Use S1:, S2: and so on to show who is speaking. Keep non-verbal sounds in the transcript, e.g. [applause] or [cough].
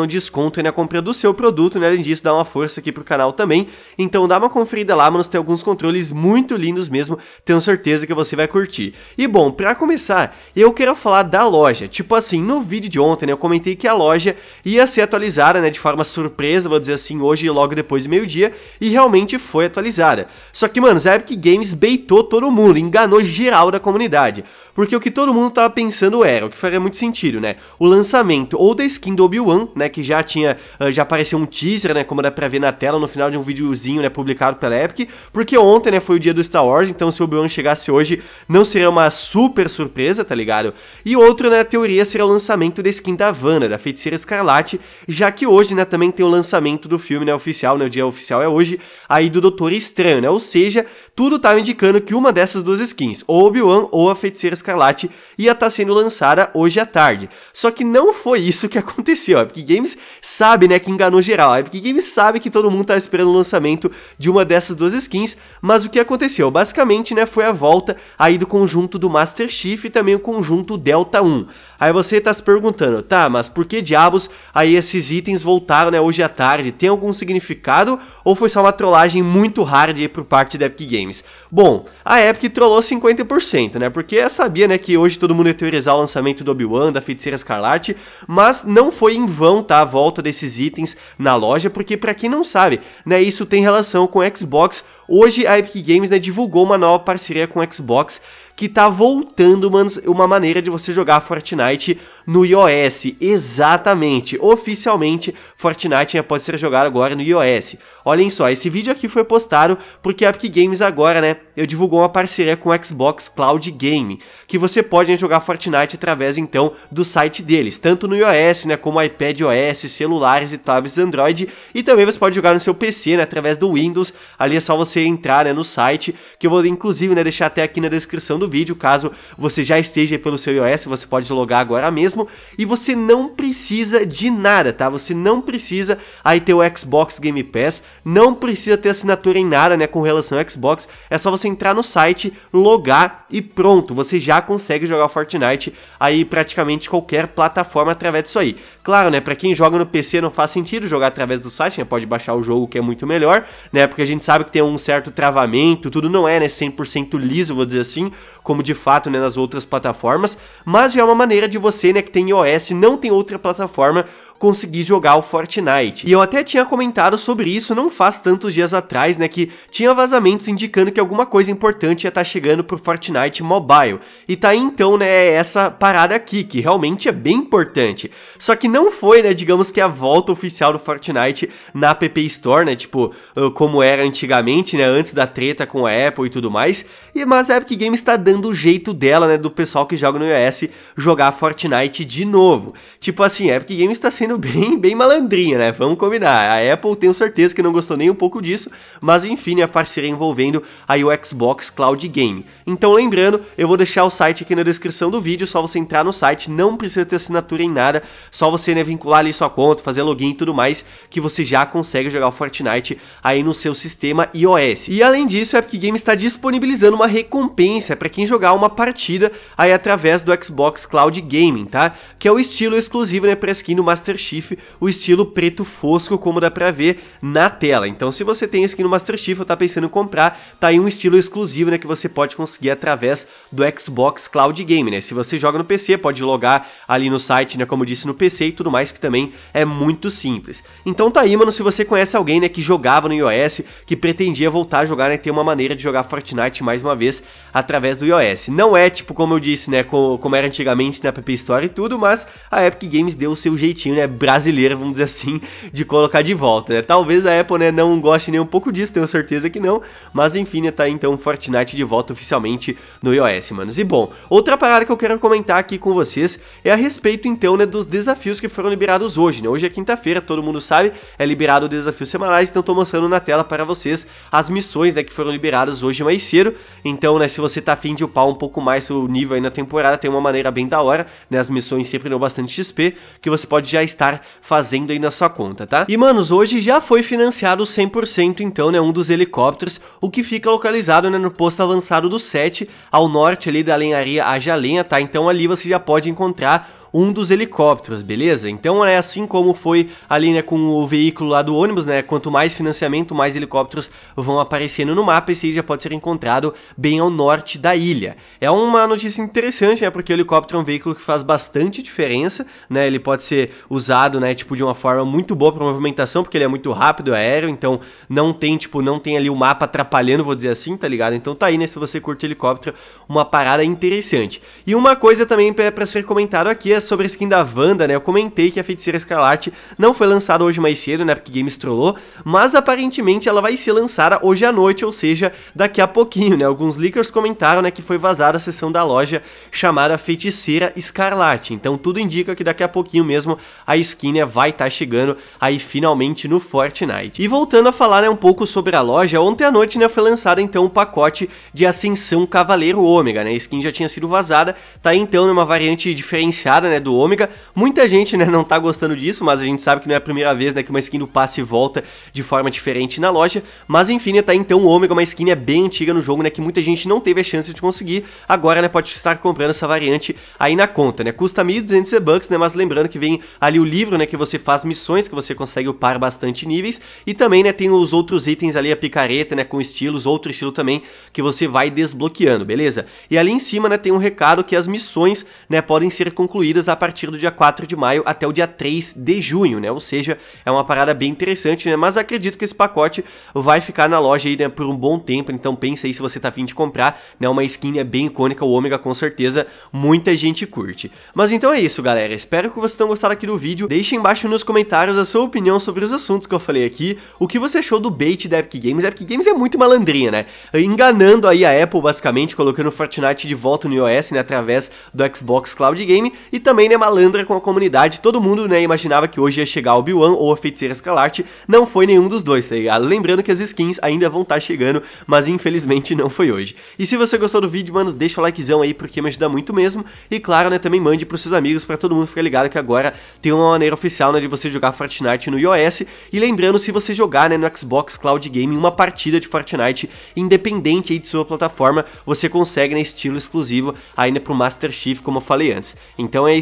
S1: um desconto aí na compra do seu produto, né? Além disso, dá uma força aqui pro canal também. Então dá uma conferida lá, mano, tem alguns controles muito lindos mesmo, tenho certeza que você vai curtir. E bom, para começar, eu quero falar da loja. Tipo assim, no vídeo de ontem, né, eu comentei que a loja ia ser atualizada, né, de forma surpresa, vou dizer assim, hoje e logo depois do meio-dia, e realmente foi atualizada. Só que, mano, a Games beitou todo mundo, enganou geral da comunidade. Porque o que todo mundo tava pensando era, o que faria muito sentido, né? O lançamento ou da skin do Obi-Wan, né? né, que já tinha, ah, já apareceu um teaser, né, como dá pra ver na tela, no final de um videozinho, né, publicado pela Epic, porque ontem, né, foi o dia do Star Wars, então se o Obi-Wan chegasse hoje, não seria uma super surpresa, tá ligado? E outro, né, a teoria será o lançamento da skin da Havana, da Feiticeira Escarlate, já que hoje, né, também tem o lançamento do filme, né, oficial, né, o dia oficial é hoje, aí do Doutor Estranho, né, ou seja, tudo tava tá indicando que uma dessas duas skins, ou Obi-Wan ou a Feiticeira Escarlate, ia estar tá sendo lançada hoje à tarde. Só que não foi isso que [laughs] aconteceu, ó. É Games sabe, né, que enganou geral. A Epic Games sabe que todo mundo tá esperando o lançamento de uma dessas duas skins, mas o que aconteceu? Basicamente, né, foi a volta aí do conjunto do Master Chief e também o conjunto Delta 1. Aí você tá se perguntando, tá, mas por que diabos aí esses itens voltaram, né, hoje à tarde? Tem algum significado ou foi só uma trollagem muito hard aí por parte da Epic Games? Bom, a Epic trollou 50%, né, porque sabia, né, que hoje todo mundo ia teorizar o lançamento do Obi-Wan, da Feiticeira Escarlate, mas não foi em vão não tá à volta desses itens na loja, porque para quem não sabe, né, isso tem relação com Xbox. Hoje a Epic Games né, divulgou uma nova parceria com Xbox que tá voltando, manos, uma maneira de você jogar Fortnite no iOS. Exatamente. Oficialmente, Fortnite já pode ser jogado agora no iOS. Olhem só, esse vídeo aqui foi postado porque a Epic Games agora, né, eu divulgou uma parceria com o Xbox Cloud Game, que você pode né, jogar Fortnite através então do site deles, tanto no iOS, né, como iPad OS, celulares e tablets Android, e também você pode jogar no seu PC, né, através do Windows. Ali é só você entrar, né, no site, que eu vou inclusive, né, deixar até aqui na descrição do vídeo, caso você já esteja pelo seu iOS, você pode logar agora mesmo, e você não precisa de nada, tá? Você não precisa aí ter o Xbox Game Pass, não precisa ter assinatura em nada, né, com relação ao Xbox, é só você entrar no site, logar e pronto, você já consegue jogar Fortnite aí praticamente qualquer plataforma através disso aí. Claro, né, para quem joga no PC não faz sentido jogar através do site, né, pode baixar o jogo que é muito melhor, né, porque a gente sabe que tem um certo travamento, tudo não é, né, 100% liso, vou dizer assim, como de fato né, nas outras plataformas, mas já é uma maneira de você né, que tem iOS não tem outra plataforma consegui jogar o Fortnite. E eu até tinha comentado sobre isso não faz tantos dias atrás, né, que tinha vazamentos indicando que alguma coisa importante ia estar tá chegando pro Fortnite Mobile. E tá aí, então, né, essa parada aqui, que realmente é bem importante. Só que não foi, né, digamos que a volta oficial do Fortnite na App Store, né, tipo, como era antigamente, né, antes da treta com a Apple e tudo mais. E, mas a Epic Games tá dando o jeito dela, né, do pessoal que joga no iOS jogar Fortnite de novo. Tipo assim, a Epic Games tá sendo sendo bem, bem malandrinha, né? Vamos combinar. A Apple tenho certeza que não gostou nem um pouco disso, mas enfim, né, a parceria envolvendo aí o Xbox Cloud Game. Então lembrando, eu vou deixar o site aqui na descrição do vídeo, só você entrar no site, não precisa ter assinatura em nada, só você né, vincular ali sua conta, fazer login e tudo mais, que você já consegue jogar o Fortnite aí no seu sistema iOS. E além disso, a Epic Games está disponibilizando uma recompensa para quem jogar uma partida aí através do Xbox Cloud Gaming, tá? Que é o estilo exclusivo né, para skin do Master Chief o estilo preto fosco, como dá pra ver na tela. Então se você tem a skin no Master Chief ou tá pensando em comprar, tá aí um estilo exclusivo, né, que você pode conseguir através do Xbox Cloud Game, né? Se você joga no PC, pode logar ali no site, né, como disse, no PC e tudo mais, que também é muito simples. Então tá aí, mano, se você conhece alguém, né, que jogava no iOS, que pretendia voltar a jogar, né, ter uma maneira de jogar Fortnite mais uma vez através do iOS. Não é, tipo, como eu disse, né, como, como era antigamente na App Store e tudo, mas a Epic Games deu o seu jeitinho, né, né, brasileira, vamos dizer assim, de colocar de volta, né? Talvez a Apple, né, não goste nem um pouco disso, tenho certeza que não, mas enfim, né, tá então Fortnite de volta oficialmente no iOS, manos. E bom, outra parada que eu quero comentar aqui com vocês é a respeito então, né, dos desafios que foram liberados hoje, né? Hoje é quinta-feira, todo mundo sabe, é liberado o desafio semanais, então tô mostrando na tela para vocês as missões, né, que foram liberadas hoje mais cedo. Então, né, se você tá afim de upar um pouco mais o nível aí na temporada, tem uma maneira bem da hora, né? As missões sempre dão bastante XP, que você pode já estar fazendo aí na sua conta, tá? E, manos, hoje já foi financiado 100%, então, né, um dos helicópteros, o que fica localizado, né, no posto avançado do 7, ao norte ali da lenharia Ajalenha, tá? Então ali você já pode encontrar um dos helicópteros, beleza? Então é assim como foi ali, né, com o veículo lá do ônibus, né? Quanto mais financiamento, mais helicópteros vão aparecendo no mapa. Esse aí já pode ser encontrado bem ao norte da ilha. É uma notícia interessante, né? Porque o helicóptero é um veículo que faz bastante diferença, né? Ele pode ser usado, né, tipo, de uma forma muito boa para movimentação, porque ele é muito rápido, é aéreo, então não tem, tipo, não tem ali o mapa atrapalhando, vou dizer assim, tá ligado? Então tá aí, né? Se você curte helicóptero, uma parada interessante. E uma coisa também para ser comentado aqui é sobre a skin da Wanda, né? Eu comentei que a Feiticeira Escarlate não foi lançada hoje mais cedo, né? Porque o game estrolou. mas aparentemente ela vai ser lançada hoje à noite, ou seja, daqui a pouquinho, né? Alguns leakers comentaram, né, que foi vazada a sessão da loja chamada Feiticeira Escarlate. Então tudo indica que daqui a pouquinho mesmo a skin né, vai estar tá chegando aí finalmente no Fortnite. E voltando a falar, né, um pouco sobre a loja, ontem à noite, né, foi lançado então o um pacote de Ascensão Cavaleiro Ômega, né? A skin já tinha sido vazada, tá então numa variante diferenciada, né? né, do Ômega. Muita gente, né, não tá gostando disso, mas a gente sabe que não é a primeira vez, né, que uma skin do passe volta de forma diferente na loja. Mas enfim, né, tá então o Ômega, uma skin é bem antiga no jogo, né, que muita gente não teve a chance de conseguir. Agora, né, pode estar comprando essa variante aí na conta, né. Custa 1.200 bucks né, mas lembrando que vem ali o livro, né, que você faz missões, que você consegue upar bastante níveis. E também, né, tem os outros itens ali, a picareta, né, com estilos, outro estilo também, que você vai desbloqueando, beleza? E ali em cima, né, tem um recado que as missões, né, podem ser concluídas a partir do dia 4 de maio até o dia 3 de junho, né? Ou seja, é uma parada bem interessante, né? Mas acredito que esse pacote vai ficar na loja aí, né, por um bom tempo, então pensa aí se você tá afim de comprar, né? Uma skin é bem icônica, o Ômega com certeza muita gente curte. Mas então é isso, galera. Espero que vocês tenham gostado aqui do vídeo. Deixem embaixo nos comentários a sua opinião sobre os assuntos que eu falei aqui, o que você achou do bait da Epic Games. A Epic Games é muito malandrinha, né? Enganando aí a Apple, basicamente, colocando Fortnite de volta no iOS, né, através do Xbox Cloud Game, e também também, né, malandra com a comunidade. Todo mundo, né, imaginava que hoje ia chegar o wan ou a Feiticeira Escalarte. Não foi nenhum dos dois, tá ligado? Lembrando que as skins ainda vão estar tá chegando, mas infelizmente não foi hoje. E se você gostou do vídeo, mano, deixa o likezão aí, porque me ajuda muito mesmo. E claro, né, também mande pros seus amigos, para todo mundo ficar ligado que agora tem uma maneira oficial, né, de você jogar Fortnite no iOS. E lembrando, se você jogar, né, no Xbox Cloud Gaming, uma partida de Fortnite, independente aí de sua plataforma, você consegue, né, estilo exclusivo ainda né, pro Master Chief, como eu falei antes. Então é